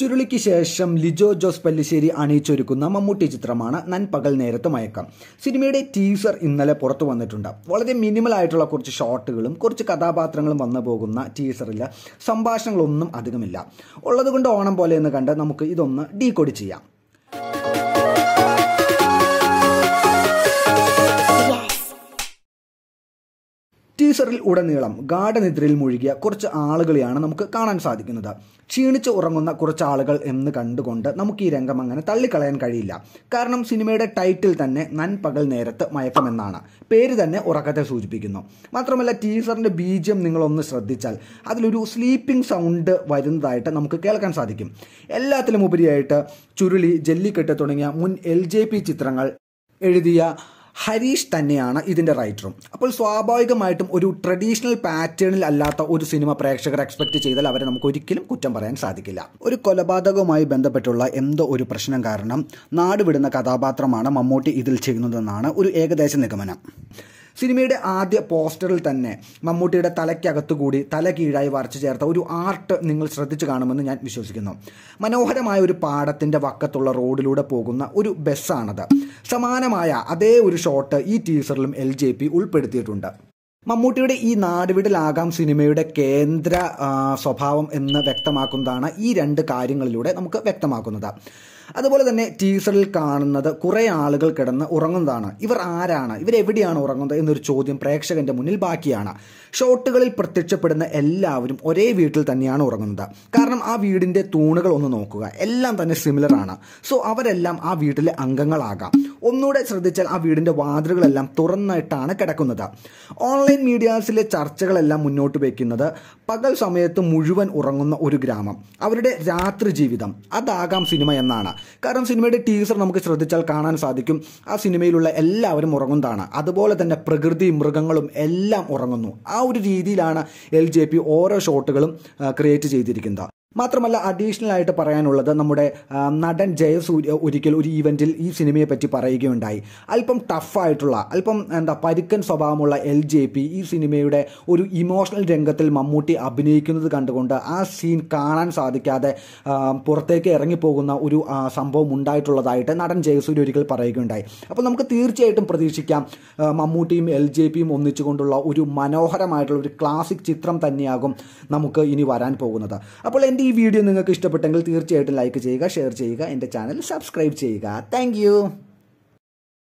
ചുരുളിക്ക് ശേഷം ലിജോ ജോസ് പല്ലിശ്ശേരി അണിയിച്ചൊരുക്കുന്ന മമ്മൂട്ടി ചിത്രമാണ് പകൽ നേരത്തെ മയക്കം സിനിമയുടെ ടീസർ ഇന്നലെ പുറത്തു വന്നിട്ടുണ്ട് വളരെ മിനിമൽ ആയിട്ടുള്ള കുറച്ച് ഷോട്ടുകളും കുറച്ച് കഥാപാത്രങ്ങളും വന്നു പോകുന്ന ടീസറിൽ സംഭാഷണങ്ങളൊന്നും അധികമില്ല ഉള്ളതുകൊണ്ട് ഓണം പോലെ എന്ന് കണ്ട് നമുക്ക് ഇതൊന്ന് ഡീകോഡ് ചെയ്യാം ടീസറിൽ ഉടനീളം ഗാഠനിദ്രയിൽ മുഴുകിയ കുറച്ച് ആളുകളെയാണ് നമുക്ക് കാണാൻ സാധിക്കുന്നത് ക്ഷീണിച്ച് ഉറങ്ങുന്ന കുറച്ച് ആളുകൾ എന്ന് കണ്ടുകൊണ്ട് നമുക്ക് ഈ രംഗം അങ്ങനെ തള്ളിക്കളയാൻ കഴിയില്ല കാരണം സിനിമയുടെ ടൈറ്റിൽ തന്നെ നൻപകൽ നേരത്ത് മയക്കമെന്നാണ് പേര് തന്നെ ഉറക്കത്തെ സൂചിപ്പിക്കുന്നു മാത്രമല്ല ടീസറിന്റെ ബീജം നിങ്ങളൊന്ന് ശ്രദ്ധിച്ചാൽ അതിലൊരു സ്ലീപ്പിംഗ് സൗണ്ട് വരുന്നതായിട്ട് നമുക്ക് കേൾക്കാൻ സാധിക്കും എല്ലാത്തിലും ഉപരിയായിട്ട് ചുരുളി ജെല്ലിക്കെട്ട് തുടങ്ങിയ മുൻ എൽ ചിത്രങ്ങൾ എഴുതിയ ഹരീഷ് തന്നെയാണ് ഇതിൻ്റെ റൈറ്ററും അപ്പോൾ സ്വാഭാവികമായിട്ടും ഒരു ട്രഡീഷണൽ പാറ്റേണിൽ അല്ലാത്ത ഒരു സിനിമ പ്രേക്ഷകർ എക്സ്പെക്ട് ചെയ്താൽ അവരെ നമുക്ക് ഒരിക്കലും കുറ്റം പറയാൻ സാധിക്കില്ല ഒരു കൊലപാതകവുമായി ബന്ധപ്പെട്ടുള്ള എന്തോ ഒരു പ്രശ്നം കാരണം നാടുവിടുന്ന കഥാപാത്രമാണ് മമ്മൂട്ടി ഇതിൽ ചെയ്യുന്നതെന്നാണ് ഒരു ഏകദേശ നിഗമനം സിനിമയുടെ ആദ്യ പോസ്റ്ററിൽ തന്നെ മമ്മൂട്ടിയുടെ തലയ്ക്കകത്തുകൂടി തല കീഴായി വരച്ചു ചേർത്ത ഒരു ആർട്ട് നിങ്ങൾ ശ്രദ്ധിച്ചു കാണുമെന്ന് ഞാൻ വിശ്വസിക്കുന്നു മനോഹരമായ ഒരു പാടത്തിൻ്റെ വക്കത്തുള്ള റോഡിലൂടെ പോകുന്ന ഒരു ബസ്സാണത് സമാനമായ അതേ ഒരു ഷോട്ട് ഈ ടീസറിലും എൽ ജെ പി ഉൾപ്പെടുത്തിയിട്ടുണ്ട് മമ്മൂട്ടിയുടെ ഈ നാടുവിടലാകാം സിനിമയുടെ കേന്ദ്ര സ്വഭാവം എന്ന് വ്യക്തമാക്കുന്നതാണ് ഈ രണ്ട് കാര്യങ്ങളിലൂടെ നമുക്ക് വ്യക്തമാക്കുന്നത് അതുപോലെ തന്നെ ടീസറിൽ കാണുന്നത് കുറേ ആളുകൾ കിടന്ന് ഉറങ്ങുന്നതാണ് ഇവർ ആരാണ് ഇവർ എവിടെയാണ് ഉറങ്ങുന്നത് എന്നൊരു ചോദ്യം പ്രേക്ഷകന്റെ മുന്നിൽ ബാക്കിയാണ് ഷോട്ടുകളിൽ പ്രത്യക്ഷപ്പെടുന്ന എല്ലാവരും ഒരേ വീട്ടിൽ തന്നെയാണ് ഉറങ്ങുന്നത് കാരണം ആ വീടിന്റെ തൂണുകൾ ഒന്ന് നോക്കുക എല്ലാം തന്നെ സിമിലർ ആണ് സോ അവരെല്ലാം ആ വീട്ടിലെ അംഗങ്ങളാകാം ഒന്നുകൂടെ ശ്രദ്ധിച്ചാൽ ആ വീടിന്റെ വാതിലുകളെല്ലാം തുറന്നിട്ടാണ് കിടക്കുന്നത് ഓൺലൈൻ ഇന്ത്യൻ മീഡിയാസിലെ ചർച്ചകളെല്ലാം മുന്നോട്ട് വയ്ക്കുന്നത് പകൽ സമയത്ത് മുഴുവൻ ഉറങ്ങുന്ന ഒരു ഗ്രാമം അവരുടെ രാത്രി ജീവിതം അതാകാം സിനിമ എന്നാണ് കാരണം സിനിമയുടെ ടീസർ നമുക്ക് ശ്രദ്ധിച്ചാൽ കാണാൻ സാധിക്കും ആ സിനിമയിലുള്ള എല്ലാവരും ഉറങ്ങുന്നതാണ് അതുപോലെ തന്നെ പ്രകൃതി മൃഗങ്ങളും എല്ലാം ഉറങ്ങുന്നു ആ ഒരു രീതിയിലാണ് എൽ ഓരോ ഷോട്ടുകളും ക്രിയേറ്റ് ചെയ്തിരിക്കുന്നത് മാത്രമല്ല അഡീഷണൽ ആയിട്ട് പറയാനുള്ളത് നമ്മുടെ നടൻ ജയസൂര്യ ഒരിക്കൽ ഒരു ഈവൻറ്റിൽ ഈ സിനിമയെ പറ്റി പറയുകയുണ്ടായി അല്പം ടഫായിട്ടുള്ള അല്പം എന്താ പരുക്കൻ സ്വഭാവമുള്ള എൽ ജെ പി ഈ സിനിമയുടെ ഒരു ഇമോഷണൽ രംഗത്തിൽ മമ്മൂട്ടി അഭിനയിക്കുന്നത് കണ്ടുകൊണ്ട് ആ സീൻ കാണാൻ സാധിക്കാതെ പുറത്തേക്ക് ഇറങ്ങിപ്പോകുന്ന ഒരു സംഭവം ഉണ്ടായിട്ടുള്ളതായിട്ട് നടൻ ജയസൂര്യ ഒരിക്കൽ പറയുകയുണ്ടായി അപ്പോൾ നമുക്ക് തീർച്ചയായിട്ടും പ്രതീക്ഷിക്കാം മമ്മൂട്ടിയും എൽ ജെ പിയും ഒന്നിച്ചുകൊണ്ടുള്ള ഒരു മനോഹരമായിട്ടുള്ള ഒരു ക്ലാസിക് ചിത്രം തന്നെയാകും നമുക്ക് ഇനി വരാൻ പോകുന്നത് അപ്പോൾ എൻ്റെ ഈ വീഡിയോ നിങ്ങൾക്ക് ഇഷ്ടപ്പെട്ടെങ്കിൽ തീർച്ചയായിട്ടും ലൈക്ക് ചെയ്യുക ഷെയർ ചെയ്യുക എൻ്റെ ചാനൽ സബ്സ്ക്രൈബ് ചെയ്യുക താങ്ക്